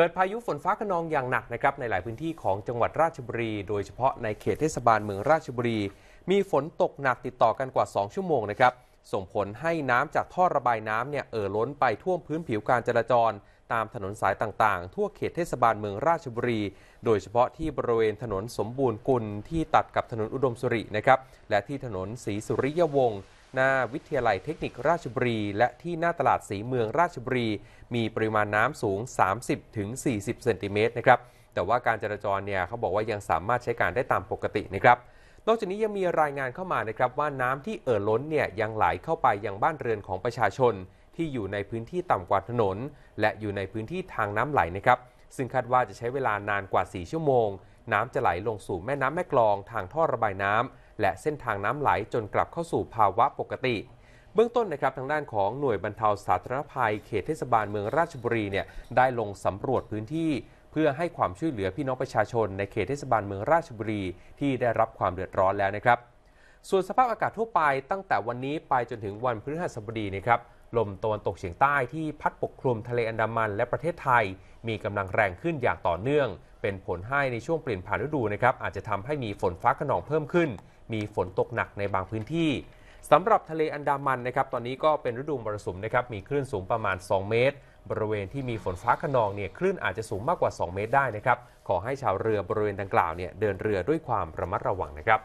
เกิดพายุฝนฟ้าขนองอย่างหนักนะครับในหลายพื้นที่ของจังหวัดราชบุรี โดยเฉพาะในเขตเทศบาลเมืองราชบุรี มีฝนตกหนักติดต่อกันกว่า 2 ชั่วโมงนะครับ ส่งผลให้น้ำจากท่อระบายน้ำเนี่ยเอ่อล้นไปท่วมพื้นผิวการจราจร ตามถนนสายต่างๆทั่วเขตเทศบาลเมืองราชบุรี โดยเฉพาะที่บริเวณถนนสมบูรณ์กุลที่ตัดกับถนนอุดมสุรินะครับ และที่ถนนศรีสุริยวงศ์หน้าวิทยาลัยเทคนิคราชบุรี และที่หน้าตลาดสีเมืองราชบุรี มีปริมาณน้ำสูง 30-40 เซนติเมตรนะครับแต่ว่าการจราจรเนี่ยเขาบอกว่ายังสามารถใช้การได้ตามปกตินะครับ นอกจากนี้ยังมีรายงานเข้ามานะครับ ว่าน้ำที่เอ่อล้นเนี่ยยังไหลเข้าไปยังบ้านเรือนของประชาชน ที่อยู่ในพื้นที่ต่ำกว่าถนน และอยู่ในพื้นที่ทางน้ำไหลนะครับซึ่งคาดว่าจะใช้เวลานานกว่า 4 ชั่วโมง น้ำจะไหลลงสู่แม่น้ำแม่กลองทางท่อระบายน้ำและเส้นทางน้ำไหลจนกลับเข้าสู่ภาวะปกติ เบื้องต้นนะครับทางด้านของหน่วยบรรเทาสาธารณภัยเขตเทศบาลเมืองราชบุรีเนี่ยได้ลงสำรวจพื้นที่ เพื่อให้ความช่วยเหลือพี่น้องประชาชนในเขตเทศบาลเมืองราชบุรี ที่ได้รับความเดือดร้อนแล้วนะครับ ส่วนสภาพอากาศทั่วไปตั้งแต่วันนี้ไปจนถึงวันพฤหัสบดีนะครับลมตะวันตกเฉียงใต้ที่พัดปกคลุมทะเลอันดามัน และประเทศไทย มีกำลังแรงขึ้นอย่างต่อเนื่อง เป็นผลให้ในช่วงเปลี่ยนผ่านฤดูนะครับอาจจะทำให้มีฝนฟ้าขนองเพิ่มขึ้น มีฝนตกหนักในบางพื้นที่สำหรับทะเลอันดามันนะครับ ตอนนี้ก็เป็นฤดูมรสุมนะครับมีคลื่นสูงประมาณ 2 เมตร บริเวณที่มีฝนฟ้าขนองเนี่ยคลื่นอาจจะสูงมากกว่า 2 เมตรได้นะครับขอให้ชาวเรือบริเวณดังกล่าวเนี่ยเดินเรือด้วยความระมัดระวังนะครับ